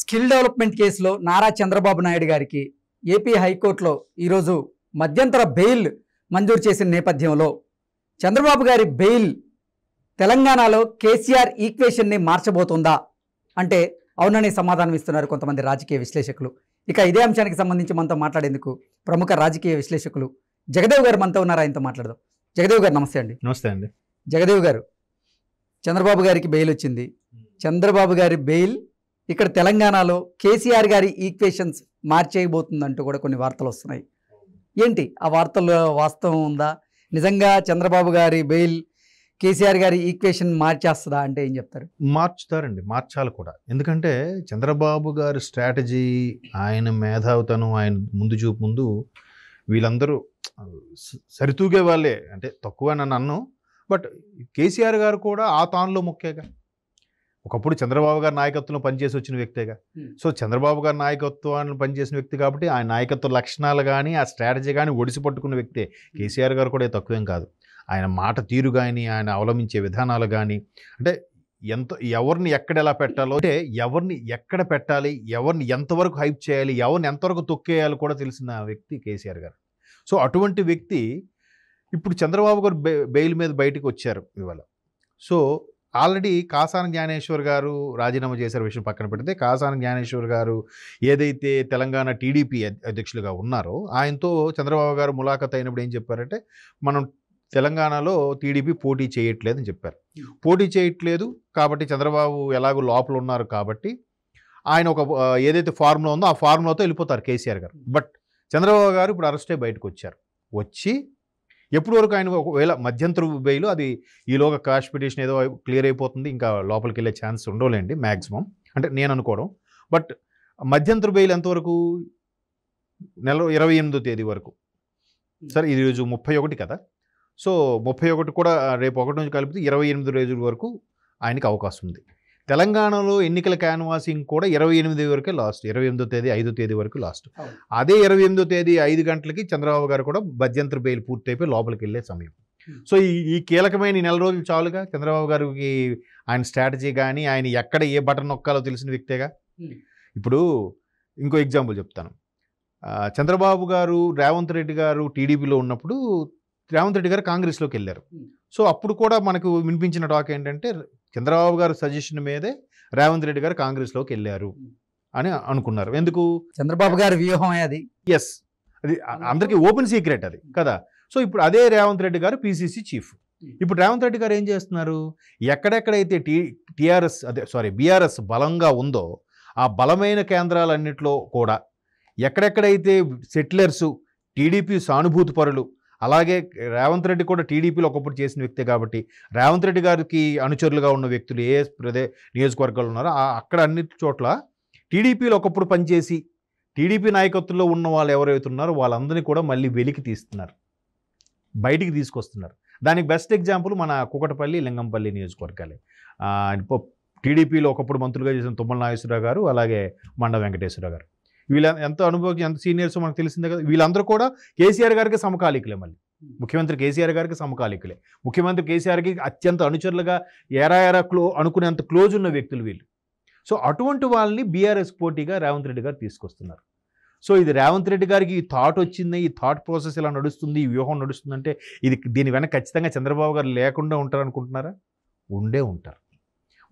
Skill development కేసులో నారా చంద్రబాబు నాయుడు గారికి AP హైకోర్టులో ఈరోజు మధ్యంతర బెయిల్ మంజూరు చేసిన నేపథ్యంలో చంద్రబాబు గారి బెయిల్ తెలంగాణలో కేసీఆర్ ఈక్వేషన్ని మార్చబోతుందా అంటే అవునని సమాధానం ఇస్తున్నారు కొంతమంది రాజకీయ విశ్లేషకులు ఇక ఇదే అంశానికి సంబంధించి మనతో మాట్లాడేందుకు ప్రముఖ రాజకీయ విశ్లేషకులు జగదేవ్ గారు మనతో ఉన్నారు ఆయనతో మాట్లాడదాం జగదేవ్ గారు నమస్తే అండి నమస్తే అండి జగదేవ్ గారు చంద్రబాబు గారికి బెయిల్ వచ్చింది చంద్రబాబు గారి బెయిల్ ఇక్కడ తెలంగాణలో కేసీఆర్ గారి ఈక్వేషన్స్ మార్చేయబోతుందంటూ కూడా కొన్ని వార్తలు వస్తున్నాయి ఏంటి ఆ వార్తల్లో వాస్తవం ఉందా నిజంగా చంద్రబాబు గారి బెయిల్ కేసీఆర్ గారి ఈక్వేషన్ మార్చేస్తుందా అంటే ఏం చెప్తారు మార్చుతారండి మార్చాలి కూడా ఎందుకంటే చంద్రబాబు గారి స్ట్రాటజీ ఆయన మేధావుతను ఆయన ముందు చూపు ముందు వీళ్ళందరూ సరితూగే వాళ్ళే అంటే తక్కువ నన్ను అన్ను బట్ కేసీఆర్ గారు కూడా ఆ తాన్లో ముఖ్యంగా ఒకప్పుడు చంద్రబాబు గారి నాయకత్వంలో పనిచేసి వచ్చిన వ్యక్తేగా సో చంద్రబాబు గారి నాయకత్వాన్ని పనిచేసిన వ్యక్తి కాబట్టి ఆ నాయకత్వ లక్షణాలు కానీ ఆ స్ట్రాటజీ కానీ ఒడిసి పట్టుకున్న వ్యక్తే కేసీఆర్ గారు కూడా తక్కువేం కాదు ఆయన మాట తీరు కానీ ఆయన అవలంబించే విధానాలు కానీ అంటే ఎంత ఎవరిని ఎక్కడ ఎలా పెట్టాలో అంటే ఎవరిని ఎక్కడ పెట్టాలి ఎవరిని ఎంతవరకు హైప్ చేయాలి ఎవరిని ఎంతవరకు తొక్కేయాలి కూడా తెలిసిన వ్యక్తి కేసీఆర్ గారు సో అటువంటి వ్యక్తి ఇప్పుడు చంద్రబాబు గారు బెయిల్ మీద బయటకు వచ్చారు ఇవాళ సో ఆల్రెడీ కాసాన జ్ఞానేశ్వర్ గారు రాజీనామా చేసిన విషయం పక్కన పెడితే కాసాన జ్ఞానేశ్వర్ గారు ఏదైతే తెలంగాణ టీడీపీ అధ్యక్షులుగా ఉన్నారో ఆయనతో చంద్రబాబు గారు ములాఖత్ అయినప్పుడు ఏం చెప్పారంటే మనం తెలంగాణలో టీడీపీ పోటీ చేయట్లేదని చెప్పారు పోటీ చేయట్లేదు కాబట్టి చంద్రబాబు ఎలాగో లోపల ఉన్నారు కాబట్టి ఆయన ఒక ఏదైతే ఫార్ములా ఉందో ఆ ఫార్ములాతో వెళ్ళిపోతారు కేసీఆర్ గారు బట్ చంద్రబాబు గారు ఇప్పుడు అరెస్టే బయటకు వచ్చారు వచ్చి ఎప్పుడు వరకు ఆయన ఒకవేళ మధ్యంతర బెయిల్ అది ఈలోగా క్రాష్ పిటిషన్ ఏదో క్లియర్ అయిపోతుంది ఇంకా లోపలికి వెళ్ళే ఛాన్స్ ఉండవులేండి మ్యాక్సిమం అంటే నేను అనుకోవడం బట్ మధ్యంతర బెయిల్ ఎంతవరకు నెల ఇరవై ఎనిమిదో తేదీ వరకు సరే ఈరోజు ముప్పై ఒకటి కదా సో ముప్పై ఒకటి కూడా రేపు ఒకటి నుంచి కలిపితే ఇరవై ఎనిమిది రోజుల వరకు ఆయనకి అవకాశం ఉంది తెలంగాణలో ఎన్నికల క్యాన్వాసింగ్ కూడా ఇరవై ఎనిమిది వరకే లాస్ట్ ఇరవై ఎనిమిదో తేదీ ఐదో తేదీ వరకు లాస్ట్ అదే ఇరవై ఎనిమిదో తేదీ ఐదు గంటలకి చంద్రబాబు గారు కూడా భద్యంతర బెయిల్ పూర్తయిపోయి లోపలికి వెళ్ళే సమయం సో ఈ ఈ కీలకమైన నెల రోజులు చాలుగా చంద్రబాబు గారికి ఆయన స్ట్రాటజీ కానీ ఆయన ఎక్కడ ఏ బటన్ నొక్కాలో తెలిసిన వ్యక్తేగా ఇప్పుడు ఇంకో ఎగ్జాంపుల్ చెప్తాను చంద్రబాబు గారు రేవంత్ రెడ్డి గారు టీడీపీలో ఉన్నప్పుడు రేవంత్ రెడ్డి గారు కాంగ్రెస్లోకి వెళ్ళారు సో అప్పుడు కూడా మనకు వినిపించిన టాక్ ఏంటంటే చంద్రబాబు గారు సజెషన్ మీదే రేవంత్ రెడ్డి గారు కాంగ్రెస్లోకి వెళ్ళారు అని అనుకున్నారు ఎందుకు చంద్రబాబు గారి వ్యూహం అది ఎస్ అది అందరికీ ఓపెన్ సీక్రెట్ అది కదా సో ఇప్పుడు అదే రేవంత్ రెడ్డి గారు పిసిసి చీఫ్ ఇప్పుడు రేవంత్ రెడ్డి గారు ఏం చేస్తున్నారు ఎక్కడెక్కడైతే టీ టీఆర్ఎస్ అదే సారీ బీఆర్ఎస్ బలంగా ఉందో ఆ బలమైన కేంద్రాలన్నింటిలో కూడా ఎక్కడెక్కడైతే సెటిలర్సు టీడీపీ సానుభూతి పరులు అలాగే రేవంత్ రెడ్డి కూడా టీడీపీలో ఒకప్పుడు చేసిన వ్యక్తే కాబట్టి రేవంత్ రెడ్డి గారికి అనుచరులుగా ఉన్న వ్యక్తులు ఏ ప్రదే నియోజకవర్గాలు ఉన్నారో అక్కడ అన్ని చోట్ల టీడీపీలో ఒకప్పుడు పనిచేసి టీడీపీ నాయకత్వంలో ఉన్న వాళ్ళు ఎవరైతే ఉన్నారో వాళ్ళందరినీ కూడా మళ్ళీ వెలికి తీస్తున్నారు బయటికి తీసుకొస్తున్నారు దానికి బెస్ట్ ఎగ్జాంపుల్ మన కుకటపల్లి లింగంపల్లి నియోజకవర్గాలే టీడీపీలో ఒకప్పుడు మంత్రులుగా చేసిన తుమ్మల నాగేశ్వరరావు గారు అలాగే మండ వెంకటేశ్వరరావు గారు వీళ్ళ ఎంత అనుభవం ఎంత సీనియర్స్ మనకు తెలిసిందే కదా వీళ్ళందరూ కూడా కేసీఆర్ గారికి సమకాలికలే మళ్ళీ ముఖ్యమంత్రి కేసీఆర్ గారికి సమకాలికలే ముఖ్యమంత్రి కేసీఆర్కి అత్యంత అనుచరులుగా ఎరా ఎరా క్లో అనుకునేంత క్లోజ్ ఉన్న వ్యక్తులు వీళ్ళు సో అటువంటి వాళ్ళని బీఆర్ఎస్ పోటీగా రేవంత్ రెడ్డి గారు తీసుకొస్తున్నారు సో ఇది రేవంత్ రెడ్డి గారికి ఈ థాట్ వచ్చింది ఈ థాట్ ప్రాసెస్ ఇలా నడుస్తుంది ఈ వ్యూహం నడుస్తుందంటే ఇది దీని వెనక ఖచ్చితంగా చంద్రబాబు గారు లేకుండా ఉంటారనుకుంటున్నారా ఉండే ఉంటారు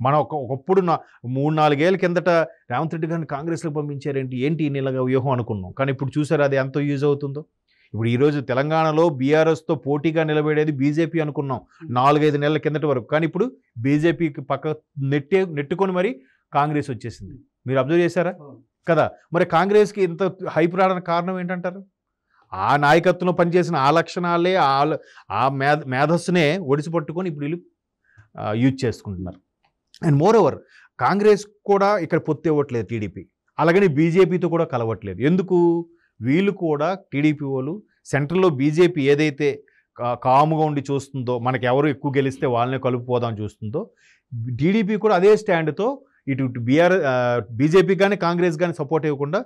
మన ఒక ఒకప్పుడు నా మూడు నాలుగేళ్ళ కిందట రేవంత్ రెడ్డి గారిని కాంగ్రెస్లో పంపించారేంటి ఏంటి నెలగా వ్యూహం అనుకున్నాం కానీ ఇప్పుడు చూసారు అది ఎంతో యూజ్ అవుతుందో ఇప్పుడు ఈరోజు తెలంగాణలో బీఆర్ఎస్తో పోటీగా నిలబడేది బీజేపీ అనుకున్నాం నాలుగైదు నెలల కిందటి వరకు కానీ ఇప్పుడు బీజేపీకి పక్క నెట్టే నెట్టుకొని మరి కాంగ్రెస్ వచ్చేసింది మీరు అబ్జర్వ్ చేశారా కదా మరి కాంగ్రెస్కి ఇంత హైప్ రావడానికి కారణం ఏంటంటారు ఆ నాయకత్వంలో పనిచేసిన ఆ లక్షణాలే ఆ మేధ మేధస్సునే ఒడిసి పట్టుకొని ఇప్పుడు వీళ్ళు యూజ్ చేసుకుంటున్నారు అండ్ మోర్ ఓవర్ కాంగ్రెస్ కూడా ఇక్కడ పొత్తు ఇవ్వట్లేదు టీడీపీ అలాగని బీజేపీతో కూడా కలవట్లేదు ఎందుకు వీళ్ళు కూడా టీడీపీ వాళ్ళు సెంట్రల్లో బీజేపీ ఏదైతే కాముగా ఉండి చూస్తుందో మనకి ఎవరు ఎక్కువ గెలిస్తే వాళ్ళనే కలుపుకోదామని చూస్తుందో టీడీపీ కూడా అదే స్టాండ్తో ఇటు ఇటు బీఆర్ బీజేపీ కానీ కాంగ్రెస్ కానీ సపోర్ట్ ఇవ్వకుండా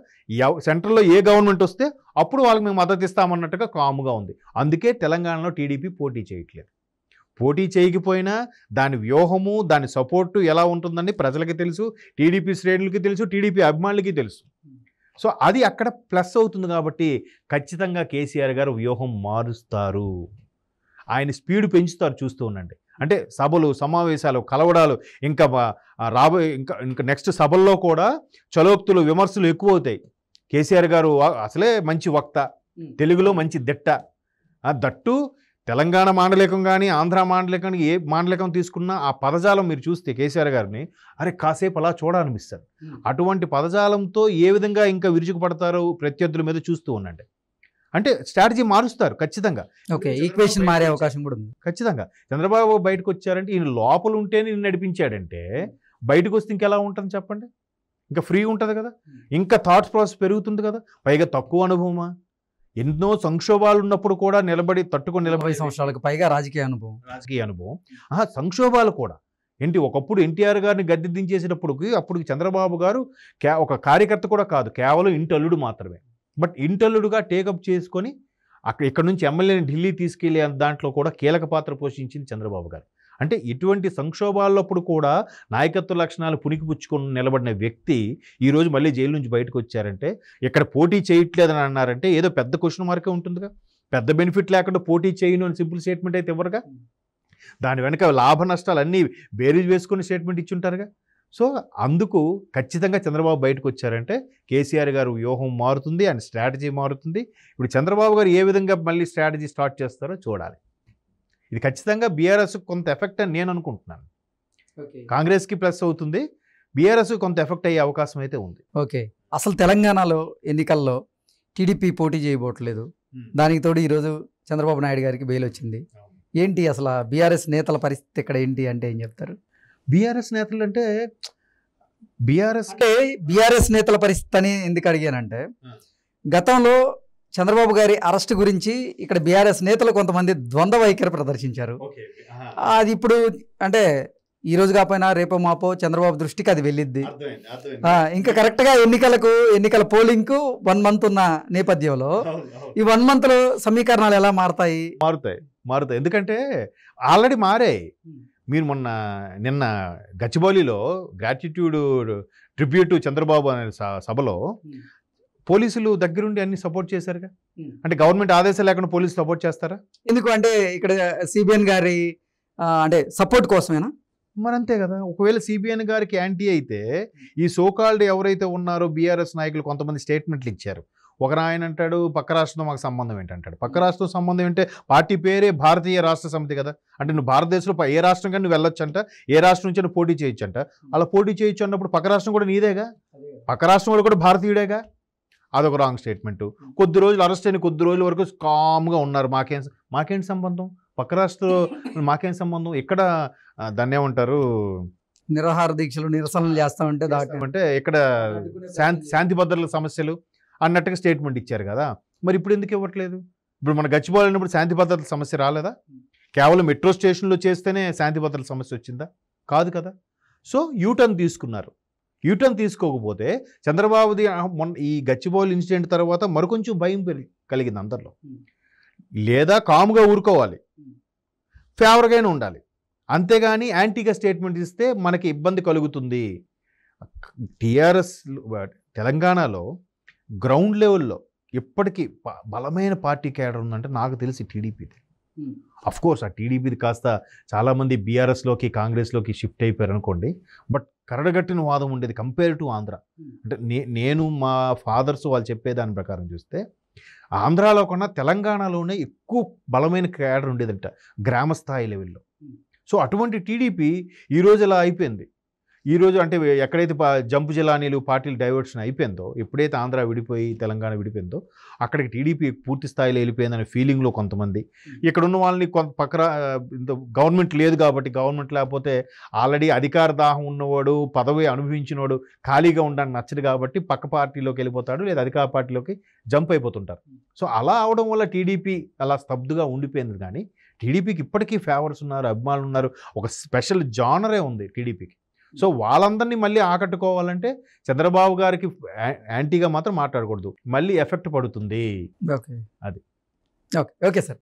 సెంట్రల్లో ఏ గవర్నమెంట్ వస్తే అప్పుడు వాళ్ళకి మేము మద్దతు ఇస్తామన్నట్టుగా కాముగా ఉంది అందుకే తెలంగాణలో టీడీపీ పోటీ చేయట్లేదు పోటీ చేయకపోయినా దాని వ్యూహము దాని సపోర్టు ఎలా ఉంటుందని ప్రజలకి తెలుసు టీడీపీ శ్రేణులకి తెలుసు టీడీపీ అభిమానులకి తెలుసు సో అది అక్కడ ప్లస్ అవుతుంది కాబట్టి ఖచ్చితంగా కేసీఆర్ గారు వ్యూహం మారుస్తారు ఆయన స్పీడ్ పెంచుతారు చూస్తూ ఉండండి అంటే సభలు సమావేశాలు కలవడాలు ఇంకా రాబోయే ఇంకా ఇంకా నెక్స్ట్ సభల్లో కూడా చలోక్తులు విమర్శలు ఎక్కువ అవుతాయి కేసీఆర్ గారు అసలే మంచి వక్త తెలుగులో మంచి దిట్ట దట్టు తెలంగాణ మాండలికం కానీ ఆంధ్ర మాండలికం ఏ మాండలికం తీసుకున్నా ఆ పదజాలం మీరు చూస్తే కేసీఆర్ గారిని అరే కాసేపు అలా చూడాలనిపిస్తారు అటువంటి పదజాలంతో ఏ విధంగా ఇంకా విరుచుకుపడతారు ప్రత్యర్థుల మీద చూస్తూ ఉండండి అంటే స్ట్రాటజీ మారుస్తారు ఖచ్చితంగా ఓకే ఈక్వేషన్ మారే అవకాశం కూడా ఉంది ఖచ్చితంగా చంద్రబాబు బయటకు వచ్చారంటే ఈయన లోపల ఉంటేనే నేను నడిపించాడంటే బయటకు వస్తే ఇంకెలా ఉంటుంది చెప్పండి ఇంకా ఫ్రీ ఉంటుంది కదా ఇంకా థాట్స్ ప్రాసెస్ పెరుగుతుంది కదా పైగా తక్కువ అనుభవమా ఎన్నో సంక్షోభాలు ఉన్నప్పుడు కూడా నిలబడి తట్టుకుని నిలబడి సంవత్సరాలకు పైగా రాజకీయ అనుభవం రాజకీయ అనుభవం ఆ సంక్షోభాలు కూడా ఏంటి ఒకప్పుడు ఎన్టీఆర్ గారిని గద్దె దించేసినప్పటికి అప్పుడు చంద్రబాబు గారు కే ఒక కార్యకర్త కూడా కాదు కేవలం ఇంటల్లుడు మాత్రమే బట్ ఇంటల్లుడుగా టేకప్ చేసుకొని అక్కడ ఇక్కడ నుంచి ఎమ్మెల్యేని ఢిల్లీ తీసుకెళ్లే దాంట్లో కూడా కీలక పాత్ర పోషించింది చంద్రబాబు గారు అంటే ఇటువంటి సంక్షోభాలప్పుడు కూడా నాయకత్వ లక్షణాలు పునికిపుచ్చుకుని నిలబడిన వ్యక్తి ఈరోజు మళ్ళీ జైలు నుంచి బయటకు వచ్చారంటే ఇక్కడ పోటీ చేయట్లేదని అన్నారంటే ఏదో పెద్ద క్వశ్చన్ మార్కే ఉంటుందిగా పెద్ద బెనిఫిట్ లేకుండా పోటీ చేయను అని సింపుల్ స్టేట్మెంట్ అయితే ఇవ్వరుగా దాని వెనక లాభ నష్టాలు అన్నీ బేరీజ్ వేసుకుని స్టేట్మెంట్ ఇచ్చుంటారుగా సో అందుకు ఖచ్చితంగా చంద్రబాబు బయటకు వచ్చారంటే కేసీఆర్ గారు వ్యూహం మారుతుంది అండ్ స్ట్రాటజీ మారుతుంది ఇప్పుడు చంద్రబాబు గారు ఏ విధంగా మళ్ళీ స్ట్రాటజీ స్టార్ట్ చేస్తారో చూడాలి ఇది ఖచ్చితంగా బీఆర్ఎస్ కొంత ఎఫెక్ట్ అని నేను అనుకుంటున్నాను కాంగ్రెస్కి ప్లస్ అవుతుంది బీఆర్ఎస్ కొంత ఎఫెక్ట్ అయ్యే అవకాశం అయితే ఉంది ఓకే అసలు తెలంగాణలో ఎన్నికల్లో టీడీపీ పోటీ చేయబోట్లేదు దానికి తోడు ఈరోజు చంద్రబాబు నాయుడు గారికి బెయిల్ వచ్చింది ఏంటి అసలు బీఆర్ఎస్ నేతల పరిస్థితి ఇక్కడ ఏంటి అంటే ఏం చెప్తారు బీఆర్ఎస్ నేతలు అంటే బీఆర్ఎస్ బీఆర్ఎస్ నేతల పరిస్థితి అని ఎందుకు అడిగానంటే గతంలో చంద్రబాబు గారి అరెస్ట్ గురించి ఇక్కడ బీఆర్ఎస్ నేతలు కొంతమంది ద్వంద్వ వైఖరి ప్రదర్శించారు అది ఇప్పుడు అంటే ఈ రోజు కాపోయినా రేపో మాపో చంద్రబాబు దృష్టికి అది వెళ్ళిద్ది ఇంకా కరెక్ట్గా ఎన్నికలకు ఎన్నికల పోలింగ్కు వన్ మంత్ ఉన్న నేపథ్యంలో ఈ వన్ లో సమీకరణాలు ఎలా మారుతాయి మారుతాయి మారుతాయి ఎందుకంటే ఆల్రెడీ మారాయి మీరు మొన్న నిన్న గచ్చిబౌలిలో గ్రాటిట్యూడ్ ట్రిబ్యూట్ చంద్రబాబు అనే సభలో పోలీసులు దగ్గరుండి అన్ని సపోర్ట్ చేశారుగా అంటే గవర్నమెంట్ ఆదేశాలు లేకుండా పోలీసులు సపోర్ట్ చేస్తారా ఎందుకు అంటే ఇక్కడ సిబిఎన్ గారి అంటే సపోర్ట్ కోసమేనా మరి అంతే కదా ఒకవేళ సిబిఎన్ గారికి యాంటీ అయితే ఈ సోకాల్డ్ ఎవరైతే ఉన్నారో బీఆర్ఎస్ నాయకులు కొంతమంది స్టేట్మెంట్లు ఇచ్చారు ఒక ఆయన అంటాడు పక్క రాష్ట్రం మాకు సంబంధం ఏంటంటాడు పక్క రాష్ట్రం సంబంధం ఏంటంటే పార్టీ పేరే భారతీయ రాష్ట్ర సమితి కదా అంటే నువ్వు భారతదేశంలో ఏ రాష్ట్రం కానీ నువ్వు వెళ్ళొచ్చంట ఏ రాష్ట్రం నుంచి పోటీ చేయొచ్చంట అలా పోటీ చేయొచ్చు అన్నప్పుడు పక్క రాష్ట్రం కూడా నీదేగా పక్క రాష్ట్రం కూడా భారతీయుడేగా అదొక రాంగ్ స్టేట్మెంట్ కొద్ది రోజులు అరెస్ట్ అయిన కొద్ది రోజుల వరకు కామ్గా ఉన్నారు మాకేం మాకేం సంబంధం పక్క రాష్ట్రంలో మాకేం సంబంధం ఇక్కడ దాన్ని ఏమంటారు నిరాహార దీక్షలు నిరసనలు చేస్తామంటే అంటే ఇక్కడ శాంతి శాంతి భద్రతల సమస్యలు అన్నట్టుగా స్టేట్మెంట్ ఇచ్చారు కదా మరి ఇప్పుడు ఎందుకు ఇవ్వట్లేదు ఇప్పుడు మన గచ్చిపోవాలన్నప్పుడు శాంతి భద్రతల సమస్య రాలేదా కేవలం మెట్రో స్టేషన్లో చేస్తేనే శాంతి భద్రతల సమస్య వచ్చిందా కాదు కదా సో యూటర్న్ తీసుకున్నారు యూటర్న్ తీసుకోకపోతే చంద్రబాబుది ఈ గచ్చిబౌల్ ఇన్సిడెంట్ తర్వాత మరికొంచెం భయం కలిగింది అందరిలో లేదా కామ్గా ఊరుకోవాలి ఫేవర్గానే ఉండాలి అంతేగాని యాంటీగా స్టేట్మెంట్ ఇస్తే మనకి ఇబ్బంది కలుగుతుంది టీఆర్ఎస్ తెలంగాణలో గ్రౌండ్ లెవెల్లో ఇప్పటికీ బలమైన పార్టీ కేడర్ ఉందంటే నాకు తెలిసి టీడీపీ అఫ్ కోర్స్ ఆ టీడీపీది కాస్త చాలామంది బీఆర్ఎస్లోకి కాంగ్రెస్లోకి షిఫ్ట్ అయిపోయారు అనుకోండి బట్ కరడగట్టిన వాదం ఉండేది కంపేర్ టు ఆంధ్ర అంటే నే నేను మా ఫాదర్స్ వాళ్ళు చెప్పేదాని ప్రకారం చూస్తే ఆంధ్రాలో కన్నా తెలంగాణలోనే ఎక్కువ బలమైన క్యాడర్ ఉండేదంట గ్రామస్థాయి లెవెల్లో సో అటువంటి టీడీపీ ఈరోజు ఇలా అయిపోయింది ఈరోజు అంటే ఎక్కడైతే జంపు జిలానీలు పార్టీలు డైవర్షన్ అయిపోయిందో ఎప్పుడైతే ఆంధ్ర విడిపోయి తెలంగాణ విడిపోయిందో అక్కడికి టీడీపీ పూర్తి స్థాయిలో వెళ్ళిపోయిందనే ఫీలింగ్లో కొంతమంది hmm. ఇక్కడ ఉన్న వాళ్ళని కొంత పక్కన గవర్నమెంట్ లేదు కాబట్టి గవర్నమెంట్ లేకపోతే ఆల్రెడీ అధికార దాహం ఉన్నవాడు పదవి అనుభవించినవాడు ఖాళీగా ఉండడానికి నచ్చదు కాబట్టి పక్క పార్టీలోకి వెళ్ళిపోతాడు లేదా అధికార పార్టీలోకి జంప్ అయిపోతుంటారు hmm. సో అలా అవడం వల్ల టీడీపీ అలా స్తబ్దుగా ఉండిపోయింది కానీ టీడీపీకి ఇప్పటికీ ఫేవర్స్ ఉన్నారు అభిమానులు ఉన్నారు ఒక స్పెషల్ జానరే ఉంది టీడీపీకి సో వాళ్ళందరినీ మళ్ళీ ఆకట్టుకోవాలంటే చంద్రబాబు గారికి యాంటీగా మాత్రం మాట్లాడకూడదు మళ్ళీ ఎఫెక్ట్ పడుతుంది అది ఓకే ఓకే సార్